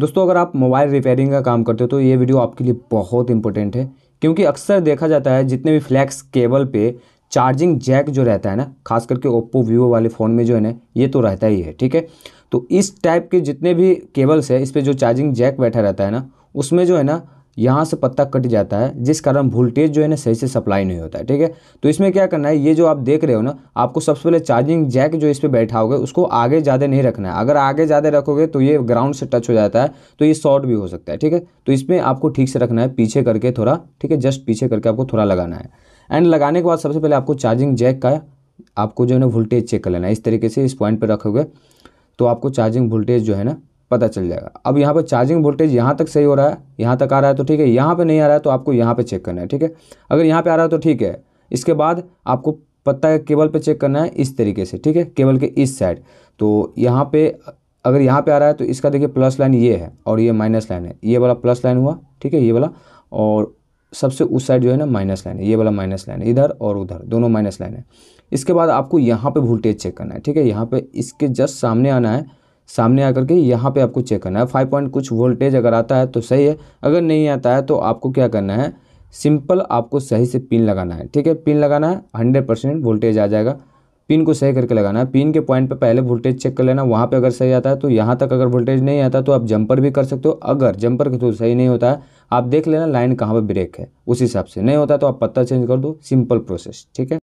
दोस्तों अगर आप मोबाइल रिपेयरिंग का काम करते हो तो ये वीडियो आपके लिए बहुत इंपॉर्टेंट है क्योंकि अक्सर देखा जाता है जितने भी फ्लैक्स केबल पे चार्जिंग जैक जो रहता है ना खास करके ओप्पो वीवो वाले फ़ोन में जो है ना ये तो रहता ही है ठीक है तो इस टाइप के जितने भी केबल्स है इस पर जो चार्जिंग जैक बैठा रहता है ना उसमें जो है ना यहाँ से पत्ता कट जाता है जिस कारण वोल्टेज जो है ना सही से सप्लाई नहीं होता है ठीक है तो इसमें क्या करना है ये जो आप देख रहे हो ना आपको सबसे पहले चार्जिंग जैक जो इस पर बैठा होगा उसको आगे ज़्यादा नहीं रखना है अगर आगे ज़्यादा रखोगे तो ये ग्राउंड से टच हो जाता है तो ये शॉर्ट भी हो सकता है ठीक है तो इसमें आपको ठीक से रखना है पीछे करके थोड़ा ठीक है जस्ट पीछे करके आपको थोड़ा लगाना है एंड लगाने के बाद सबसे पहले आपको चार्जिंग जैक का आपको जो है ना वोल्टेज चेक कर लेना है इस तरीके से इस पॉइंट पर रखोगे तो आपको चार्जिंग वोल्टेज जो है ना पता चल जाएगा अब यहाँ पर चार्जिंग वोल्टेज यहाँ तक सही हो रहा है यहाँ तक आ रहा है तो ठीक है यहाँ पर नहीं आ रहा है तो आपको यहाँ पर चेक करना है ठीक है अगर यहाँ पर आ रहा है तो ठीक है इसके बाद आपको पता है केबल पर चेक करना है इस तरीके से ठीक है केबल के इस साइड तो यहाँ पर अगर यहाँ पे आ रहा है तो इसका देखिए प्लस लाइन ये है और ये माइनस लाइन है ये वाला प्लस लाइन हुआ ठीक है ये वाला और सबसे उस साइड जो है ना माइनस लाइन है ये वाला माइनस लाइन है इधर और उधर दोनों माइनस लाइन है इसके बाद आपको यहाँ पे वोल्टेज चेक करना है ठीक है यहाँ पे इसके जस्ट सामने आना है सामने आकर के यहाँ पे आपको चेक करना है फाइव पॉइंट कुछ वोल्टेज अगर आता है तो सही है अगर नहीं आता है तो आपको क्या करना है सिंपल आपको सही से पिन लगाना है ठीक है पिन लगाना है हंड्रेड परसेंट वोल्टेज आ जाएगा पिन को सही करके लगाना है पिन के पॉइंट पे पहले वोल्टेज चेक कर लेना वहाँ पे अगर सही आता है तो यहाँ तक अगर वोल्टेज नहीं आता तो आप जंपर भी कर सकते हो अगर जंपर के थ्रू सही नहीं होता है आप देख लेना लाइन कहाँ पर ब्रेक है उस हिसाब से नहीं होता तो आप पत्ता चेंज कर दो सिंपल प्रोसेस ठीक है